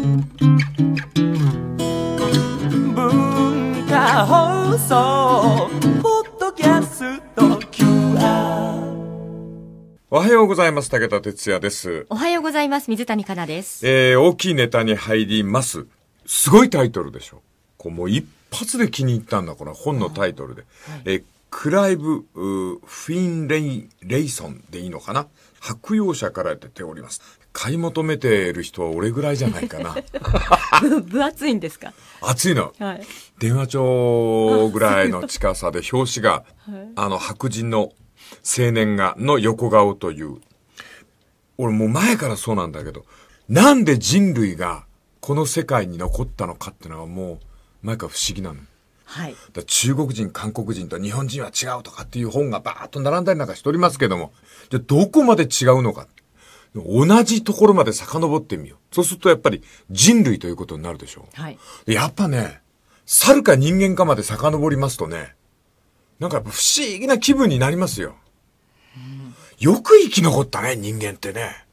文化放送ポッドキャスト QR おはようございます武田哲也ですおはようございます水谷香奈ですえー、大きいネタに入りますすごいタイトルでしょこうもう一発で気に入ったんだこの本のタイトルで、はい、えー、クライブ・フィンレイ・レイソンでいいのかな白洋舎から出ております。買い求めてる人は俺ぐらいじゃないかな。分厚いんですか厚いの、はい。電話帳ぐらいの近さで表紙が、はい、あの白人の青年が、の横顔という。俺もう前からそうなんだけど、なんで人類がこの世界に残ったのかってのはもう前から不思議なの。はい、だ中国人、韓国人と日本人は違うとかっていう本がバーッと並んだりなんかしておりますけども、じゃあどこまで違うのか。同じところまで遡ってみよう。そうするとやっぱり人類ということになるでしょう。はい。やっぱね、猿か人間かまで遡りますとね、なんか不思議な気分になりますよ。よく生き残ったね、人間ってね。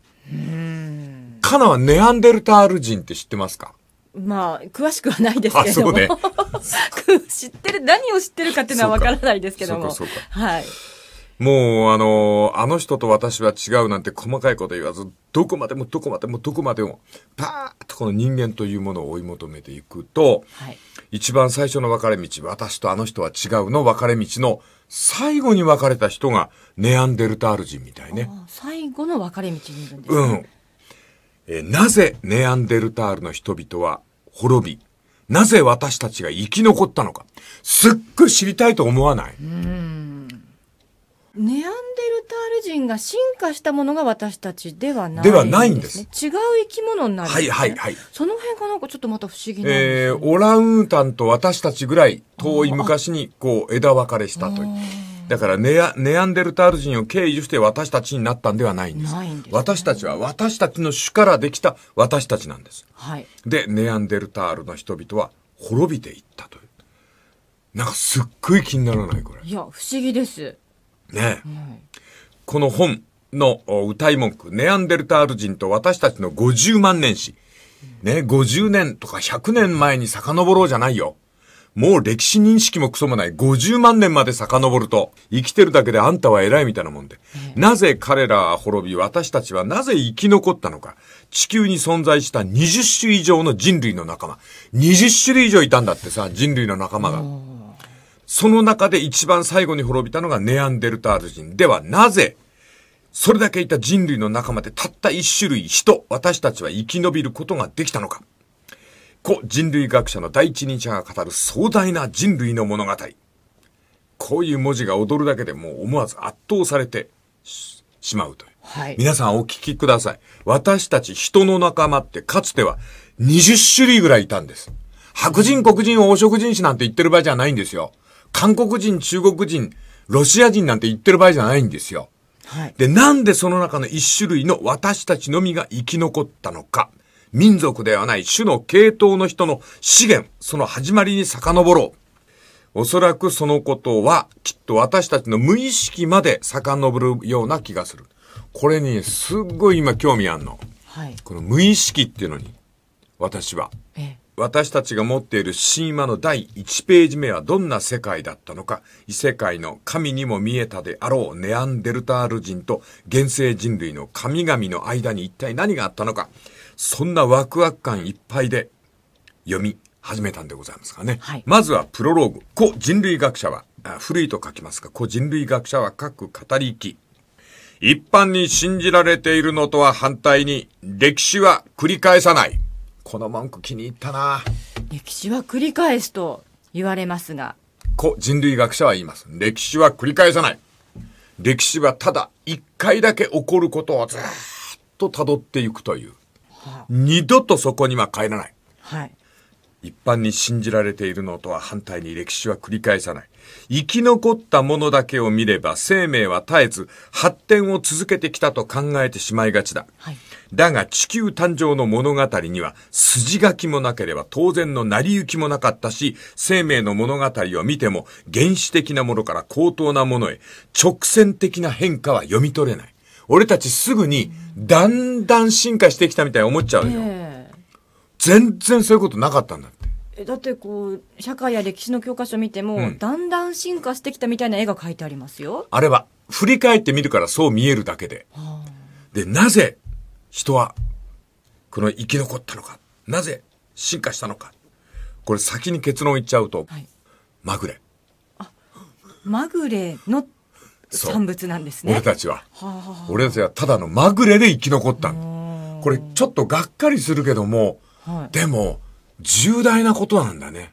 カナはネアンデルタール人って知ってますかまあ、詳しくはないですけれども。ね、知ってる、何を知ってるかっていうのはわからないですけども。そうかそうか。はい。もう、あの、あの人と私は違うなんて細かいこと言わず、どこまでもどこまでもどこまでも、パーッとこの人間というものを追い求めていくと、はい、一番最初の分かれ道、私とあの人は違うの分かれ道の最後に分かれた人がネアンデルタール人みたいね。最後の分かれ道にいるんですね。うん。えなぜネアンデルタールの人々は滅び、なぜ私たちが生き残ったのか、すっごい知りたいと思わない。うんネアンデルタール人が進化したものが私たちではない、ね、ではないんです。違う生き物になる、ね、はいはいはい。その辺がなんかちょっとまた不思議な、ね、えー、オランウータンと私たちぐらい遠い昔にこう枝分かれしたという。だからネアネアンデルタール人を経由して私たちになったんではないんです。ですね、私たちは私たちの種からできた私たちなんです。はい、で、ネアンデルタールの人々は滅びていったという。なんかすっごい気にならないこれ。いや、不思議です。ね、うこの本の歌い文句、ネアンデルタール人と私たちの50万年史。ね、50年とか100年前に遡ろうじゃないよ。もう歴史認識もクソもない50万年まで遡ると、生きてるだけであんたは偉いみたいなもんで、なぜ彼らは滅び、私たちはなぜ生き残ったのか、地球に存在した20種以上の人類の仲間、20種類以上いたんだってさ、人類の仲間が。その中で一番最後に滅びたのがネアンデルタール人。ではなぜ、それだけいた人類の仲間でたった一種類人、私たちは生き延びることができたのか。故人類学者の第一人者が語る壮大な人類の物語。こういう文字が踊るだけでもう思わず圧倒されてしまうという。はい、皆さんお聞きください。私たち人の仲間ってかつては20種類ぐらいいたんです。白人、黒人、黄色人種なんて言ってる場合じゃないんですよ。韓国人、中国人、ロシア人なんて言ってる場合じゃないんですよ。はい、で、なんでその中の一種類の私たちのみが生き残ったのか。民族ではない種の系統の人の資源、その始まりに遡ろう。おそらくそのことは、きっと私たちの無意識まで遡るような気がする。これに、すっごい今興味あんの。はい。この無意識っていうのに、私は。ええ私たちが持っている神話の第1ページ目はどんな世界だったのか、異世界の神にも見えたであろうネアンデルタール人と現世人類の神々の間に一体何があったのか、そんなワクワク感いっぱいで読み始めたんでございますかね。はい、まずはプロローグ。古人類学者は、古いと書きますが、古人類学者は各語りき。一般に信じられているのとは反対に、歴史は繰り返さない。この文句気に入ったな歴史は繰り返すと言われますがこ人類学者は言います歴史は繰り返さない歴史はただ一回だけ起こることをずっと辿っていくという、はあ、二度とそこには帰らない、はい、一般に信じられているのとは反対に歴史は繰り返さない。生き残ったものだけを見れば生命は絶えず発展を続けてきたと考えてしまいがちだ。はい、だが地球誕生の物語には筋書きもなければ当然の成り行きもなかったし、生命の物語を見ても原始的なものから高等なものへ直線的な変化は読み取れない。俺たちすぐにだんだん進化してきたみたいに思っちゃうよ。えー、全然そういうことなかったんだって。だってこう社会や歴史の教科書見ても、うん、だんだん進化してきたみたいな絵が描いてありますよあれは振り返ってみるからそう見えるだけで、はあ、でなぜ人は、この生き残ったのか、なぜ進化したのか。これ先に結論言っちゃうと、はい、まぐれ。まぐれの産物なんですね。俺たちは。は俺たちはただのまぐれで生き残ったこれちょっとがっかりするけども、はい、でも重大なことなんだね。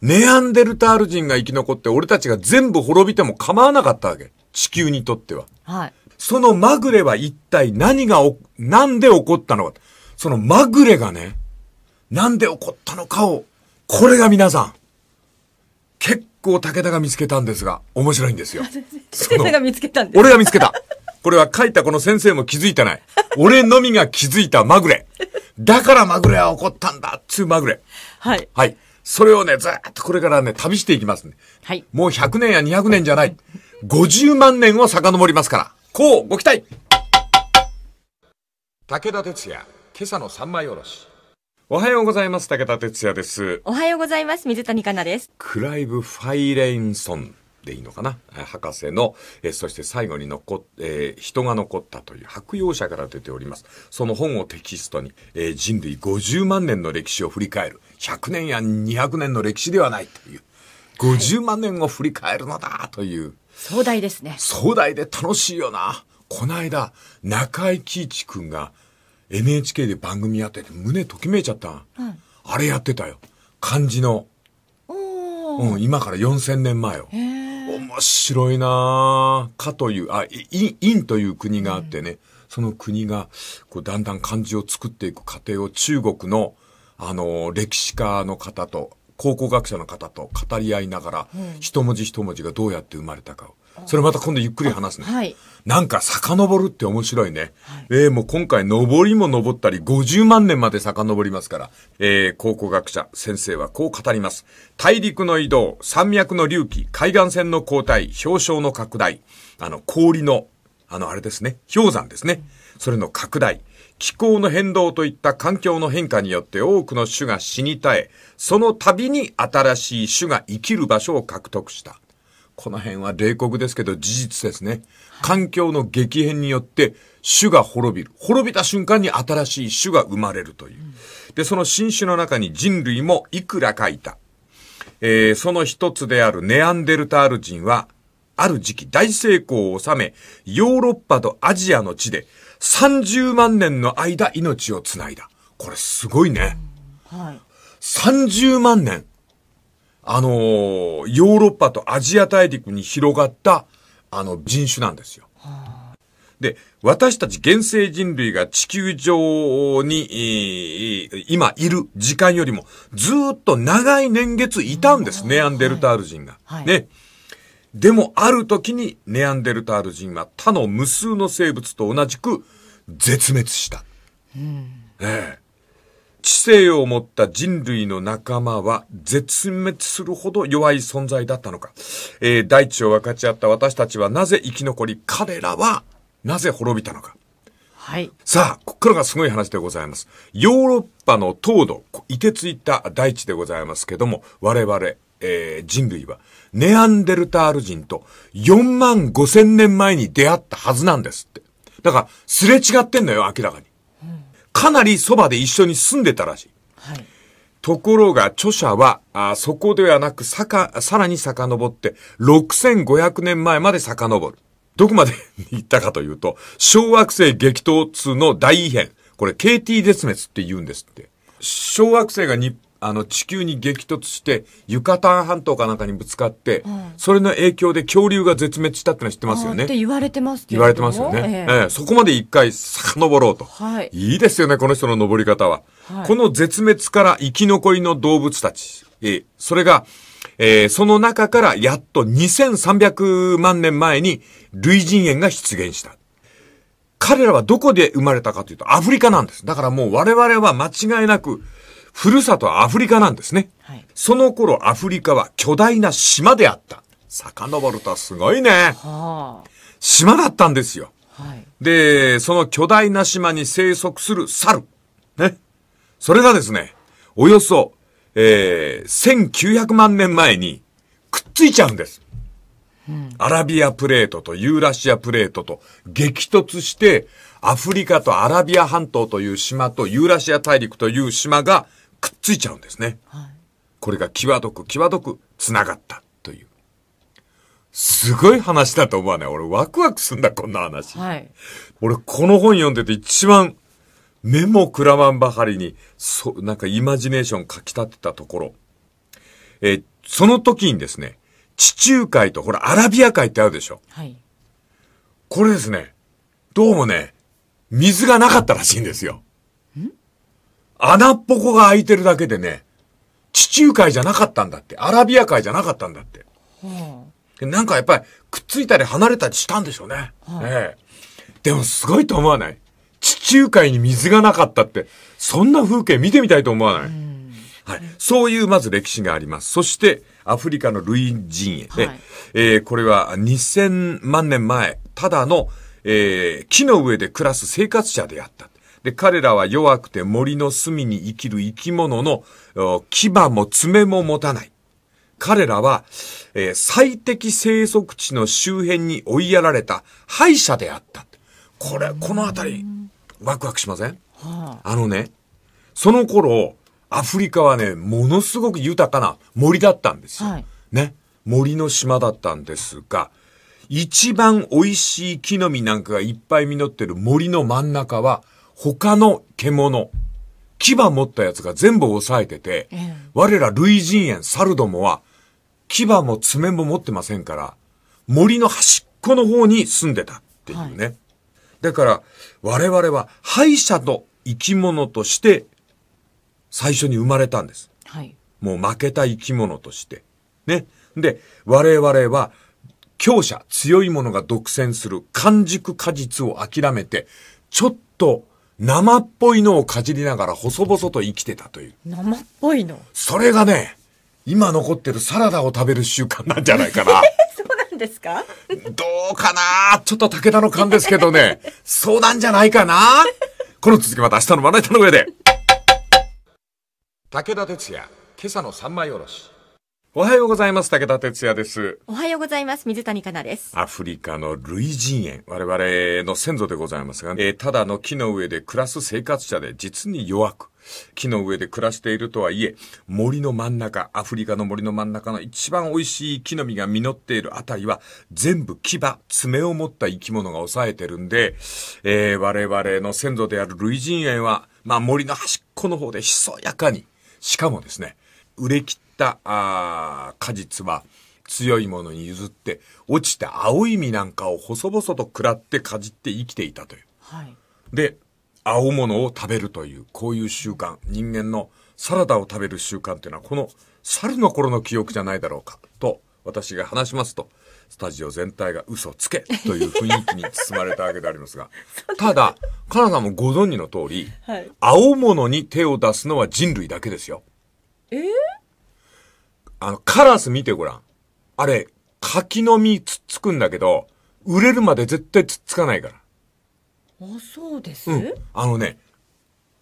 ネアンデルタール人が生き残って俺たちが全部滅びても構わなかったわけ。地球にとっては。はい、そのまぐれは一体何がお、なんで起こったのか。そのまぐれがね、なんで起こったのかを、これが皆さん、結構武田が見つけたんですが、面白いんですよ。先 生が見つけたんです俺が見つけた。これは書いたこの先生も気づいてない。俺のみが気づいたまぐれ。だからまぐれは起こったんだつうまぐれ。はい。はい。それをね、ずっとこれからね、旅していきますね。はい。もう100年や200年じゃない。50万年を遡りますから。こうご期待武田鉄矢、今朝の三枚おろし。おはようございます。武田鉄矢です。おはようございます。水谷香奈です。クライブ・ファイレインソンでいいのかな博士の、えそして最後に残、っ、えー、人が残ったという白洋社から出ております。その本をテキストに、えー、人類50万年の歴史を振り返る。100年や200年の歴史ではないという。50万年を振り返るのだという。はい壮大ですね壮大で楽しいよなこの間中井貴一君が NHK で番組やってて胸ときめいちゃった、うん、あれやってたよ漢字のうん、今から4000年前よ面白いなかという、あ、インという国があってね、うん、その国がこうだんだん漢字を作っていく過程を中国のあの歴史家の方と考古学者の方と語り合いながら、うん、一文字一文字がどうやって生まれたかを。それまた今度ゆっくり話すね。はい、なんか遡るって面白いね。はい、えー、もう今回登りも登ったり50万年まで遡りますから、えー、考古学者先生はこう語ります。大陸の移動、山脈の隆起、海岸線の交代、氷床の拡大、あの氷の、あのあれですね、氷山ですね。それの拡大、気候の変動といった環境の変化によって多くの種が死に絶え、その度に新しい種が生きる場所を獲得した。この辺は冷酷ですけど事実ですね。環境の激変によって種が滅びる。滅びた瞬間に新しい種が生まれるという。で、その新種の中に人類もいくらかいた。えー、その一つであるネアンデルタール人は、ある時期大成功を収め、ヨーロッパとアジアの地で30万年の間命をつないだ。これすごいね。はい。30万年。あのー、ヨーロッパとアジア大陸に広がった、あの、人種なんですよ。で、私たち現生人類が地球上に、今いる時間よりもずっと長い年月いたんです、ネアンデルタール人が。はい、ね。でもある時にネアンデルタール人は他の無数の生物と同じく絶滅した。うん、ええ。知性を持った人類の仲間は絶滅するほど弱い存在だったのか。えー、大地を分かち合った私たちはなぜ生き残り、彼らはなぜ滅びたのか。はい。さあ、ここからがすごい話でございます。ヨーロッパの凍土、凍てついた大地でございますけども、我々、えー、人類は、ネアンデルタール人と4万5千年前に出会ったはずなんですって。だから、すれ違ってんのよ、明らかに。かなりそばで一緒に住んでたらしい。はい、ところが、著者は、あそこではなく、さか、さらに遡って、6500年前まで遡る。どこまで行ったかというと、小惑星激突の大異変。これ、KT 絶滅って言うんですって。小惑星が日あの地球に激突してユカタン半島かなんかにぶつかって、うん、それの影響で恐竜が絶滅したってのは知ってますよね。って言われてます言われてますよね。えええそこまで一回遡ろうと、はい。いいですよね、この人の登り方は、はい。この絶滅から生き残りの動物たち、えー、それが、えー、その中からやっと2300万年前に類人猿が出現した。彼らはどこで生まれたかというとアフリカなんです。だからもう我々は間違いなくふるさとはアフリカなんですね。はい、その頃アフリカは巨大な島であった。遡るとすごいね。はあ、島だったんですよ。はい、で、その巨大な島に生息する猿。ね。それがですね、およそ、えー、1900万年前にくっついちゃうんです。うん、アラビアプレートとユーラシアプレートと激突して、アフリカとアラビア半島という島とユーラシア大陸という島がくっついちゃうんですね。はい、これが際どく際どく繋がったという。すごい話だと思わない。俺ワクワクすんだ、こんな話。はい、俺この本読んでて一番目もくらまんばかりに、そ、なんかイマジネーションかき立てたところ。えその時にですね、地中海とほらアラビア海ってあるでしょ。はい。これですね、どうもね、水がなかったらしいんですよ。穴っぽこが開いてるだけでね、地中海じゃなかったんだって。アラビア海じゃなかったんだって。うん、なんかやっぱり、くっついたり離れたりしたんでしょうね。はい、ええ。でもすごいと思わない地中海に水がなかったって、そんな風景見てみたいと思わない、うん、はい。そういうまず歴史があります。そして、アフリカの類人猿、はい、えー、これは2000万年前、ただの、えー、木の上で暮らす生活者であった。で、彼らは弱くて森の隅に生きる生き物の牙も爪も持たない。彼らは、えー、最適生息地の周辺に追いやられた敗者であった。これ、このあたり、ワクワクしません、はあ、あのね、その頃、アフリカはね、ものすごく豊かな森だったんですよ。はい、ね。森の島だったんですが、一番美味しい木の実なんかがいっぱい実ってる森の真ん中は、他の獣、牙持ったやつが全部押さえてて、うん、我ら類人猿、猿どもは、牙も爪も持ってませんから、森の端っこの方に住んでたっていうね。はい、だから、我々は敗者と生き物として最初に生まれたんです。はい、もう負けた生き物として。ね。で、我々は強者、強い者が独占する完熟果実を諦めて、ちょっと生っぽいのをかじりながら細々と生きてたという。生っぽいのそれがね、今残ってるサラダを食べる習慣なんじゃないかな。そうなんですかどうかなちょっと武田の勘ですけどね、そうなんじゃないかなこの続きまた明日のまな板の上で。武田鉄矢、今朝の三枚おろし。おはようございます。武田哲也です。おはようございます。水谷香奈です。アフリカの類人猿。我々の先祖でございますが、えー、ただの木の上で暮らす生活者で実に弱く、木の上で暮らしているとはいえ、森の真ん中、アフリカの森の真ん中の一番美味しい木の実が実っているあたりは、全部牙、爪を持った生き物が抑えてるんで、えー、我々の先祖である類人猿は、まあ森の端っこの方でひそやかに、しかもですね、売れ切っったあ果実は強いものに譲って落ちて青い実なんかを細々と食らってかじって生きていたという。はい、で青物を食べるというこういう習慣人間のサラダを食べる習慣っていうのはこの猿の頃の記憶じゃないだろうかと私が話しますとスタジオ全体が嘘つけという雰囲気に包まれたわけでありますが ただカナさんもご存知の通り、はい、青物に手を出すのは人類だけですよ。えーあの、カラス見てごらん。あれ、柿の実つっつくんだけど、売れるまで絶対つっつかないから。あ、そうです、うん、あのね、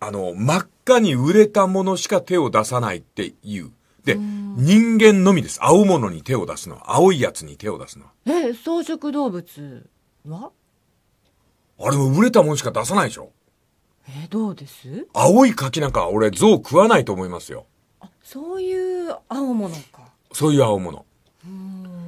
あの、真っ赤に売れたものしか手を出さないっていう。で、人間のみです。青物に手を出すのは。青いやつに手を出すのは。え、草食動物はあれも売れたものしか出さないでしょ。え、どうです青い柿なんか俺象食わないと思いますよ。そういう青物かそういう青物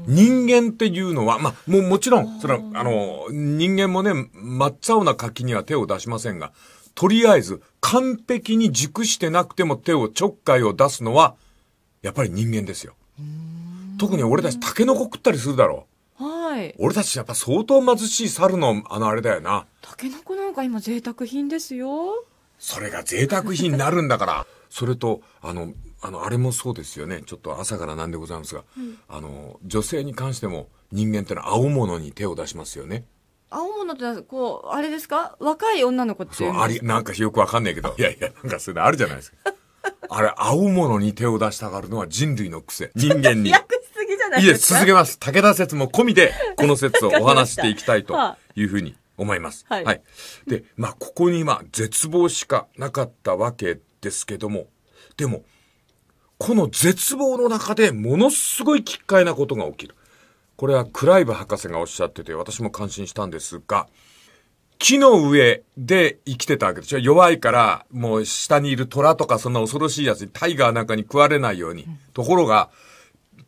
人間っていうのは、まあ、も、もちろん、それは、あの、人間もね、真っ青な柿には手を出しませんが、とりあえず、完璧に熟してなくても手をちょっかいを出すのは、やっぱり人間ですよ。特に俺たち、タケノコ食ったりするだろう。はい。俺たちやっぱ相当貧しい猿の、あのあれだよな。タケノコなんか今贅沢品ですよ。それが贅沢品になるんだから。それと、あの、あの、あれもそうですよね。ちょっと朝からなんでございますが、うん、あの、女性に関しても人間ってのは青物に手を出しますよね。青物ってこう、あれですか若い女の子ってそう、あり、なんかよくわかんないけど、いやいや、なんかそれあるじゃないですか。あれ、青物に手を出したがるのは人類の癖。人間に。訳しすぎじゃないですかいや、続けます。武田説も込みで、この説をお話していきたいというふうに思います。はい、はい。で、まあ、ここに、まあ、絶望しかなかったわけですけども、でも、この絶望の中でものすごい奇怪なことが起きる。これはクライブ博士がおっしゃってて私も感心したんですが、木の上で生きてたわけでしょ弱いから、もう下にいる虎とかそんな恐ろしいやつにタイガーなんかに食われないように。ところが、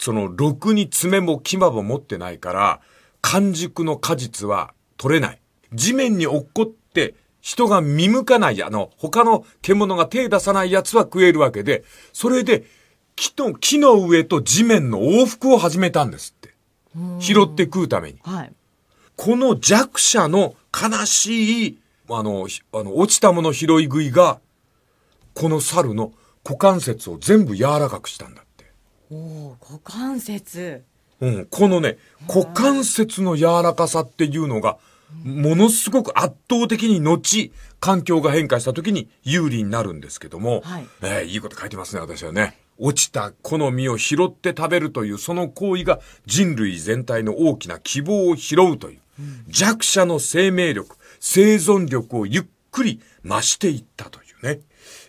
その、ろくに爪も牙も持ってないから、完熟の果実は取れない。地面に落っこって人が見向かない、あの、他の獣が手出さない奴は食えるわけで、それで木木の上と地面の往復を始めたんですって。拾って食うために。はい、この弱者の悲しい、あの、あの落ちたもの拾い食いが、この猿の股関節を全部柔らかくしたんだって。おお股関節。うん、このね、股関節の柔らかさっていうのが、ものすごく圧倒的に後、環境が変化した時に有利になるんですけども、はい、えー、いいこと書いてますね、私はね。落ちた好みを拾って食べるという、その行為が人類全体の大きな希望を拾うという、弱者の生命力、生存力をゆっくり増していったというね。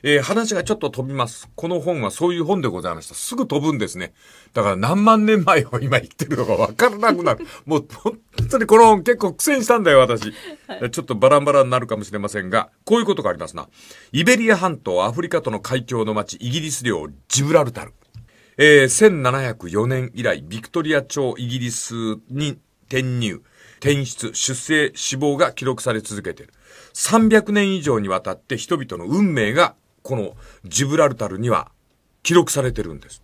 えー、話がちょっと飛びます。この本はそういう本でございました。すぐ飛ぶんですね。だから何万年前を今言ってるのかわからなくなる。もう本当にこの本結構苦戦したんだよ、私。ちょっとバラバラになるかもしれませんが、こういうことがありますな。イベリア半島、アフリカとの海峡の町、イギリス領、ジブラルタル。えー、1704年以来、ビクトリア朝イギリスに転入、転出、出生、死亡が記録され続けている。300年以上にわたって人々の運命がこのジブラルタルには記録されてるんです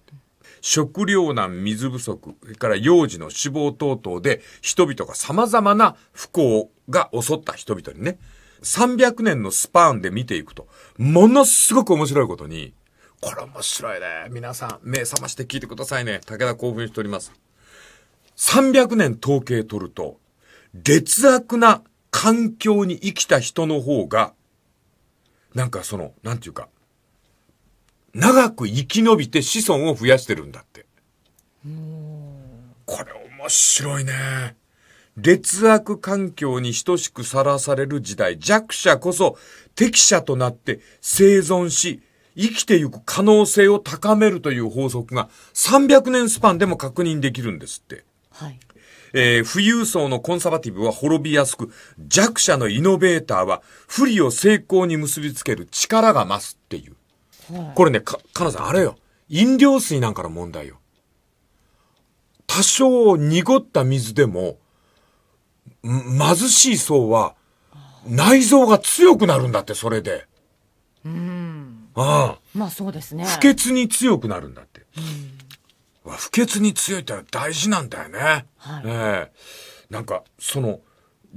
食糧難、水不足、それから幼児の死亡等々で人々が様々な不幸が襲った人々にね、300年のスパーンで見ていくと、ものすごく面白いことに、これ面白いね。皆さん、目覚まして聞いてくださいね。武田興奮しております。300年統計取ると、劣悪な環境に生きた人の方が、なんかその、なんていうか、長く生き延びて子孫を増やしてるんだって。これ面白いね。劣悪環境に等しくさらされる時代、弱者こそ適者となって生存し、生きてゆく可能性を高めるという法則が300年スパンでも確認できるんですって。はい。えー、富裕層のコンサバティブは滅びやすく、弱者のイノベーターは不利を成功に結びつける力が増すっていう。これね、か、かなさん、あれよ。飲料水なんかの問題よ。多少濁った水でも、貧しい層は内臓が強くなるんだって、それで。うん。ああ。まあそうですね。不潔に強くなるんだって。うん不潔に強いってのは大事なんだよね。はい、えなんか、その、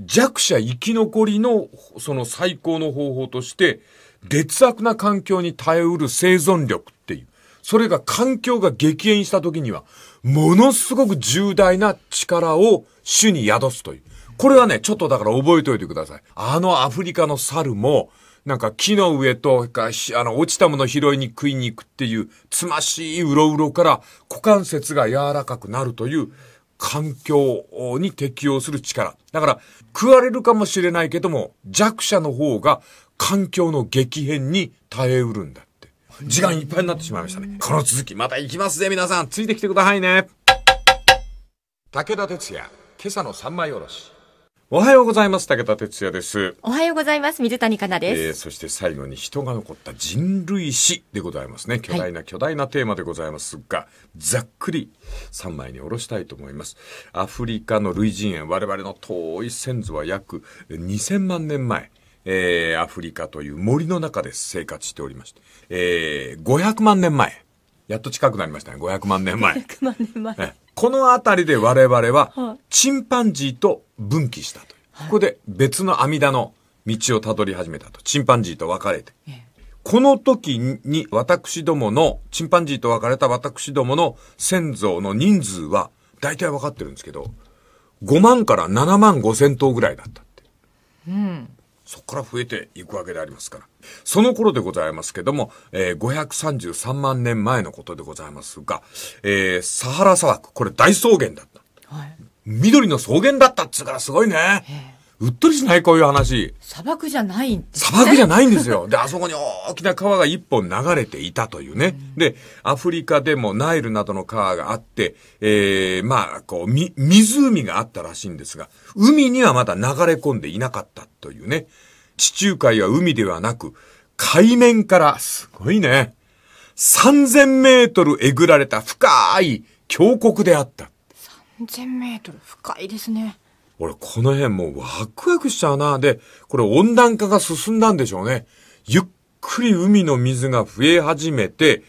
弱者生き残りの、その最高の方法として、劣悪な環境に耐えうる生存力っていう。それが環境が激変した時には、ものすごく重大な力を主に宿すという。これはね、ちょっとだから覚えておいてください。あのアフリカの猿も、なんか木の上とか、あの、落ちたもの拾いに食いに行くっていう、つましいうろうろから股関節が柔らかくなるという環境に適応する力。だから、食われるかもしれないけども、弱者の方が環境の激変に耐えうるんだって。時間いっぱいになってしまいましたね。この続き、また行きますぜ、皆さん。ついてきてくださいね。武田鉄矢、今朝の三枚おろし。おはようございます。武田哲也です。おはようございます。水谷香奈です、えー、そして最後に人が残った人類史でございますね。巨大な巨大なテーマでございますが、はい、ざっくり3枚におろしたいと思います。アフリカの類人猿、我々の遠い先祖は約2000万年前。えー、アフリカという森の中で生活しておりまして、えー、500万年前。やっと近くなりましたね。500万年前。500万年前。この辺りで我々はチンパンジーと分岐したと。ここで別の阿弥陀の道をたどり始めたと。チンパンジーと別れて。この時に私どもの、チンパンジーと別れた私どもの先祖の人数は大体分かってるんですけど、5万から7万5千頭ぐらいだったって。うん。そこから増えていくわけでありますから。その頃でございますけども、えー、533万年前のことでございますが、えー、サハラ砂漠、これ大草原だった。はい、緑の草原だったっつうからすごいね。うっとりしないこういう話。砂漠じゃないんです、ね、砂漠じゃないんですよ。で、あそこに大きな川が一本流れていたというね。うん、で、アフリカでもナイルなどの川があって、えー、まあ、こう、み、湖があったらしいんですが、海にはまだ流れ込んでいなかったというね。地中海は海ではなく、海面から、すごいね。3000メートルえぐられた深い峡谷であった。3000メートル深いですね。俺、この辺もうワクワクしちゃうな。で、これ温暖化が進んだんでしょうね。ゆっくり海の水が増え始めて、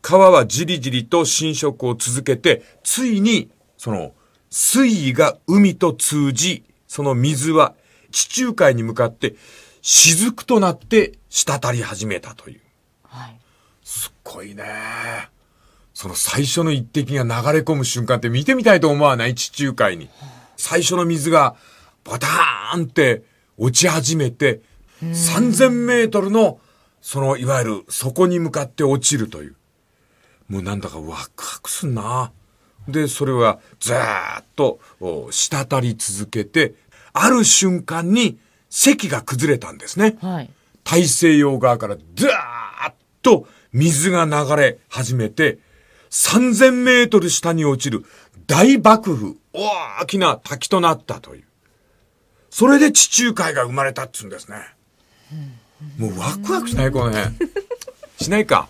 川はじりじりと浸食を続けて、ついに、その、水位が海と通じ、その水は地中海に向かって雫となって滴り始めたという。はい。すっごいね。その最初の一滴が流れ込む瞬間って見てみたいと思わない地中海に。はい最初の水がバターンって落ち始めて、3000メートルの、その、いわゆる底に向かって落ちるという。もうなんだかワクワクすんな。で、それはずーっと、滴り続けて、ある瞬間に堰が崩れたんですね。はい、大西洋側からずーっと水が流れ始めて、3000メートル下に落ちる大爆風。大きな滝となったという。それで地中海が生まれたっつうんですね。もうワクワクしないこの辺。しないか。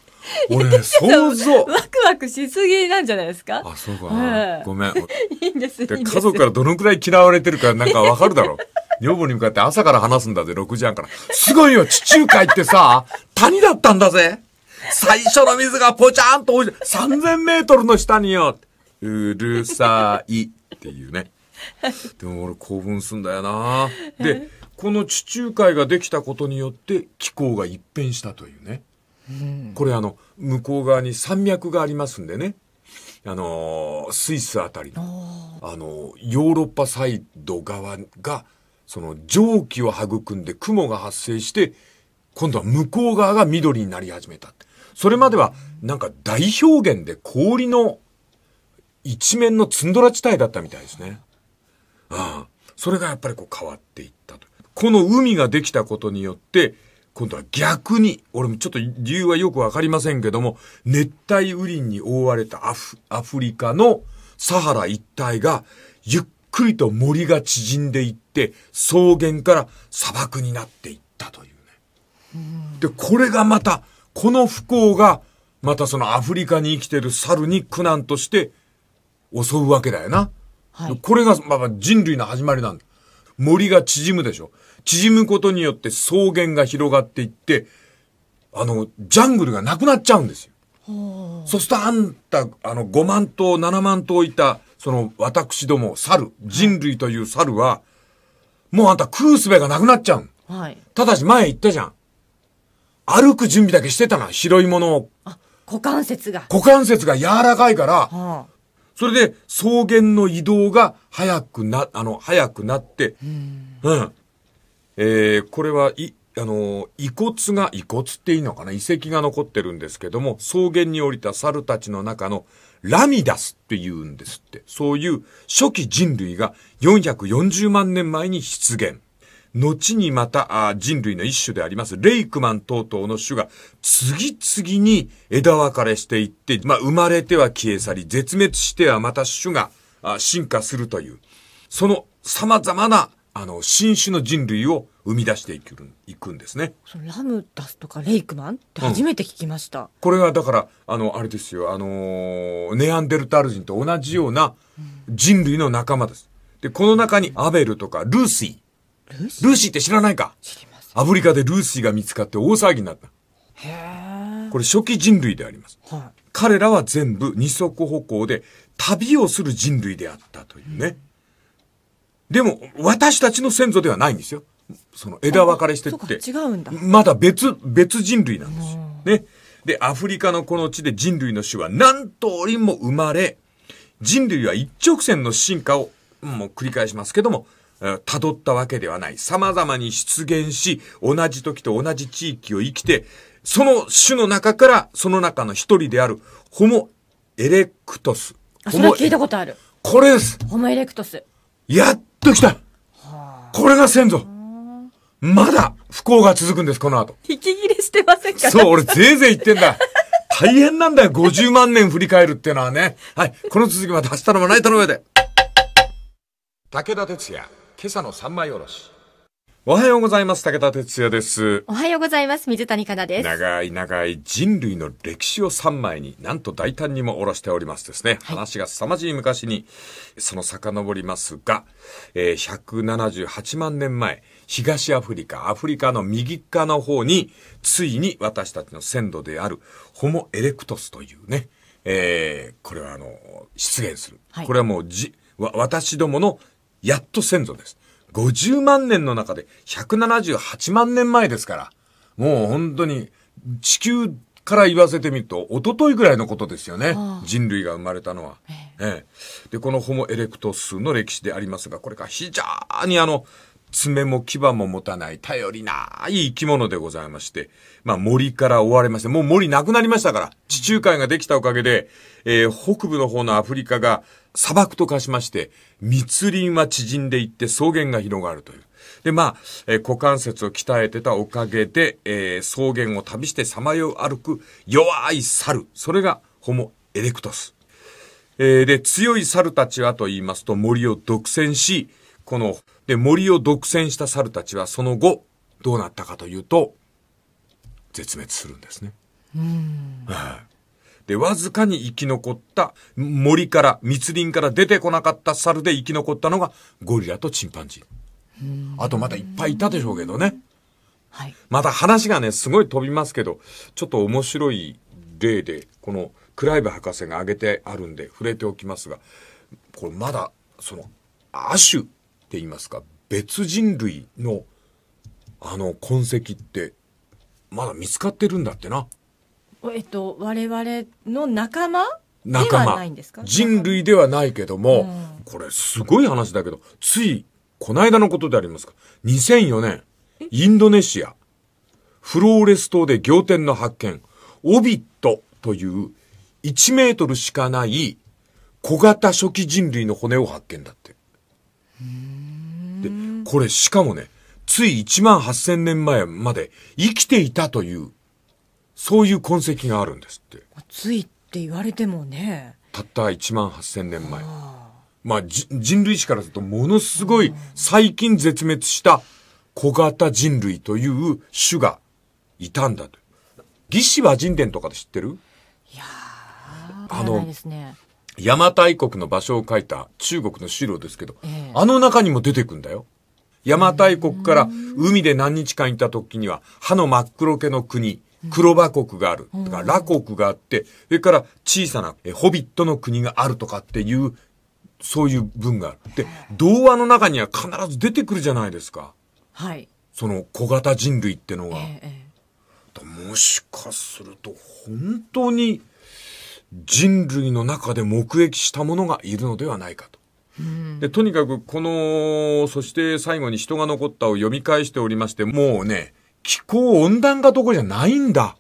俺、ね、想像。ワクワクしすぎなんじゃないですかあ、そうか、ごめん。いいんです、いい家族からどのくらい嫌われてるかなんかわかるだろう。女房に向かって朝から話すんだぜ、6時半から。すごいよ、地中海ってさ、谷だったんだぜ。最初の水がぽちゃんと落ちて、3000メートルの下によ。うるさい。っていうね。でも俺興奮すんだよな。で、この地中海ができたことによって気候が一変したというね。うん、これあの、向こう側に山脈がありますんでね。あのスイスあたりの、あのヨーロッパサイド側が、その蒸気を育んで雲が発生して、今度は向こう側が緑になり始めたって。それまでは、なんか大表現で氷の一面のツンドラ地帯だったみたいですね。ああ。それがやっぱりこう変わっていったと。この海ができたことによって、今度は逆に、俺もちょっと理由はよくわかりませんけども、熱帯雨林に覆われたアフアフリカのサハラ一帯が、ゆっくりと森が縮んでいって、草原から砂漠になっていったというね。で、これがまた、この不幸が、またそのアフリカに生きてる猿に苦難として襲うわけだよな。はい、これが、まあ、人類の始まりなんだ。森が縮むでしょ。縮むことによって草原が広がっていって、あの、ジャングルがなくなっちゃうんですよ。そしてあんた、あの、5万頭、7万頭いた、その、私ども、猿、人類という猿は、もうあんた食うすべがなくなっちゃう。はい。ただし前言ったじゃん。歩く準備だけしてたな、白いものを。あ、股関節が。股関節が柔らかいから、はあ、それで草原の移動が早くな、あの、早くなって、うん。えー、これは、い、あの、遺骨が、遺骨っていいのかな遺跡が残ってるんですけども、草原に降りた猿たちの中のラミダスって言うんですって。そういう初期人類が440万年前に出現。後にまた人類の一種でありますレイクマン等々の種が次々に枝分かれしていって、まあ、生まれては消え去り、絶滅してはまた種が進化するという、その様々なあの、新種の人類を生み出していくいくんですね。そのラムダスとかレイクマンって初めて聞きました。うん、これはだから、あの、あれですよ、あのー、ネアンデルタール人と同じような人類の仲間です。で、この中にアベルとかルーシー、ルーシーって知らないか知りません。アフリカでルーシーが見つかって大騒ぎになった。へこれ初期人類であります。はい、彼らは全部二足歩行で旅をする人類であったというね。うん、でも、私たちの先祖ではないんですよ。その枝分かれしてって。違うんだ。まだ別、別人類なんですよ。ね。で、アフリカのこの地で人類の種は何通りも生まれ、人類は一直線の進化を、もう繰り返しますけども、辿ったわけではない。様々に出現し、同じ時と同じ地域を生きて、その種の中から、その中の一人である、ホモ・エレクトス。あ、それ聞いたことある。これです。ホモ・エレクトス。やっと来たこれが先祖まだ不幸が続くんです、この後。引き切れしてませんかそう、俺ぜいぜい言ってんだ。大変なんだよ、50万年振り返るっていうのはね。はい、この続きまた明日のまな板の上で。武田鉄矢今朝の三枚おろし。おはようございます。武田哲也です。おはようございます。水谷香奈です。長い長い人類の歴史を3枚に、なんと大胆にもおろしておりますですね。はい、話が凄まじい昔に、その遡りますが、えー、178万年前、東アフリカ、アフリカの右側の方に、ついに私たちの先祖である、ホモ・エレクトスというね、えー、これはあの、出現する。はい、これはもうじ、わ、私どものやっと先祖です。50万年の中で178万年前ですから、もう本当に地球から言わせてみると、一昨日ぐらいのことですよね。人類が生まれたのは。ええ、で、このホモエレクトスの歴史でありますが、これが非常にあの、爪も牙も持たない頼りない生き物でございまして、まあ森から追われまして、もう森なくなりましたから、地中海ができたおかげで、えー、北部の方のアフリカが砂漠と化しまして、密林は縮んでいって草原が広がるという。で、まあ、えー、股関節を鍛えてたおかげで、えー、草原を旅してさまよう歩く弱い猿。それがホモ・エレクトス。えー、で、強い猿たちはと言いますと森を独占し、こので、森を独占した猿たちはその後、どうなったかというと、絶滅するんですね。で、わずかに生き残った森から、密林から出てこなかった猿で生き残ったのがゴリラとチンパンジー。ーあとまだいっぱいいたでしょうけどね。はい、また話がね、すごい飛びますけど、ちょっと面白い例で、このクライブ博士が挙げてあるんで触れておきますが、これまだ、その、亜種言いますか、別人類の、あの、痕跡って、まだ見つかってるんだってな。えっと、我々の仲間仲間。人類ではないけども、うん、これすごい話だけど、つい、この間のことでありますか。2004年、インドネシア、フローレス島で仰天の発見、オビットという1メートルしかない小型初期人類の骨を発見だって。うんこれしかもね、つい1万8000年前まで生きていたという、そういう痕跡があるんですって。ついって言われてもね。たった1万8000年前。まあ、人類史からするとものすごい最近絶滅した小型人類という種がいたんだと。魏志は人伝とかで知ってるいやあの、ね、邪馬台国の場所を書いた中国の資料ですけど、えあの中にも出てくんだよ。邪馬台国から海で何日間いた時には、歯の真っ黒系の国、黒馬国がある、とか、羅国があって、それから小さなホビットの国があるとかっていう、そういう文がある。で、童話の中には必ず出てくるじゃないですか。はい。その小型人類ってのが。ええ、もしかすると、本当に人類の中で目撃したものがいるのではないかと。でとにかくこの、そして最後に人が残ったを読み返しておりまして、もうね、気候温暖化どころじゃないんだ。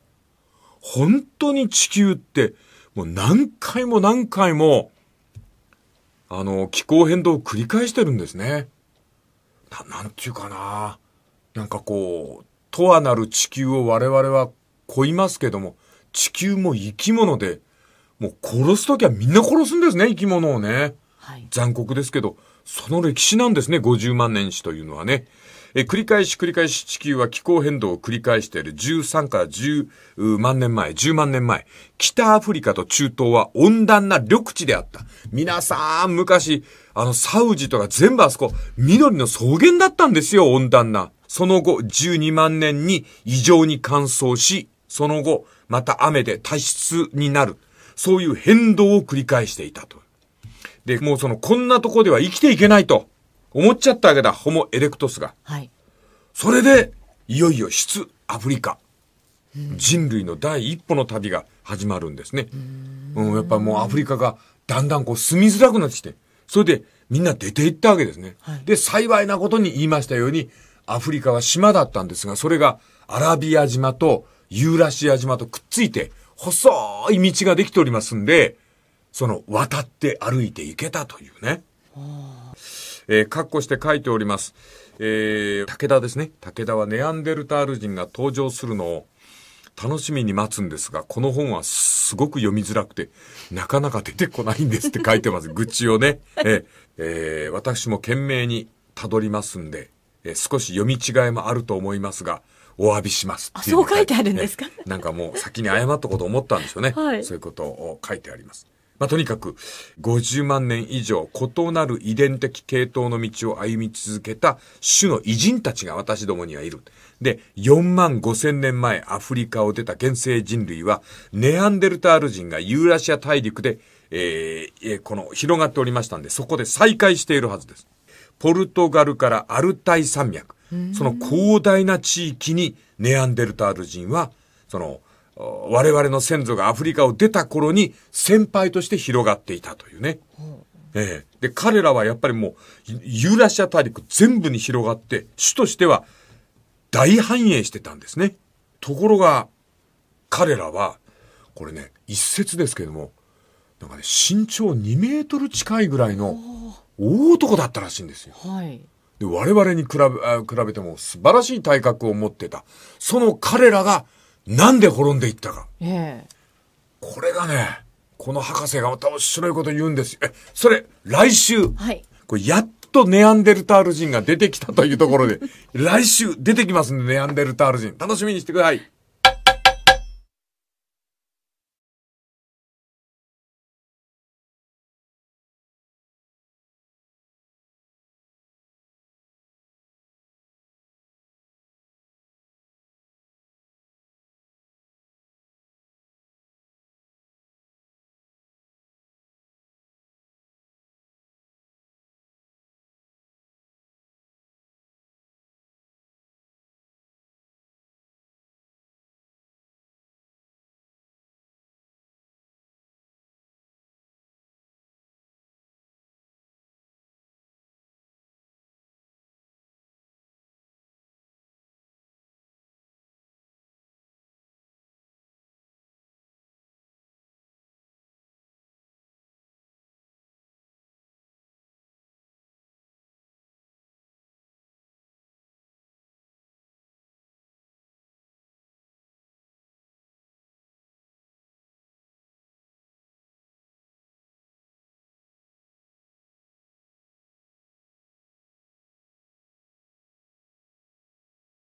本当に地球って、もう何回も何回も、あの、気候変動を繰り返してるんですね。な、なんていうかな。なんかこう、とはなる地球を我々はこいますけども、地球も生き物で、もう殺すときはみんな殺すんですね、生き物をね。残酷ですけど、その歴史なんですね、50万年史というのはね。え繰り返し繰り返し地球は気候変動を繰り返している13から10万年前、10万年前、北アフリカと中東は温暖な緑地であった。皆さん、昔、あの、サウジとか全部あそこ、緑の草原だったんですよ、温暖な。その後、12万年に異常に乾燥し、その後、また雨で多湿になる。そういう変動を繰り返していたと。で、もうその、こんなとこでは生きていけないと思っちゃったわけだ、ホモ・エレクトスが。はい。それで、いよいよ出アフリカ。うん、人類の第一歩の旅が始まるんですね。うんうん、やっぱもうアフリカがだんだんこう住みづらくなってきて、それでみんな出ていったわけですね。はい、で、幸いなことに言いましたように、アフリカは島だったんですが、それがアラビア島とユーラシア島とくっついて、細い道ができておりますんで、その渡って歩いていけたというね。えー、括弧して書いております。えー、武田ですね。武田はネアンデルタール人が登場するのを楽しみに待つんですが、この本はすごく読みづらくて、なかなか出てこないんですって書いてます。愚痴をね。ええー、私も懸命にたどりますんで、えー、少し読み違いもあると思いますが、お詫びしますあ、そう書いてあるんですか、ね、なんかもう先に謝ったこと思ったんでしょうね。はい、そういうことを書いてあります。まあ、とにかく、50万年以上異なる遺伝的系統の道を歩み続けた種の偉人たちが私どもにはいる。で、4万5千年前アフリカを出た原生人類は、ネアンデルタール人がユーラシア大陸で、えー、この広がっておりましたんで、そこで再開しているはずです。ポルトガルからアルタイ山脈、その広大な地域にネアンデルタール人は、その、我々の先祖がアフリカを出た頃に先輩として広がっていたというね。ええ、で、彼らはやっぱりもう、ユーラシア大陸全部に広がって、主としては大繁栄してたんですね。ところが、彼らは、これね、一説ですけども、なんかね、身長2メートル近いぐらいの大男だったらしいんですよ。で、我々に比べ、比べても素晴らしい体格を持ってた。その彼らが、なんで滅んでいったか。ええ、これがね、この博士がまた面白いこと言うんですよ。え、それ、来週。はい。これ、やっとネアンデルタール人が出てきたというところで、来週出てきますんで、ネアンデルタール人。楽しみにしてください。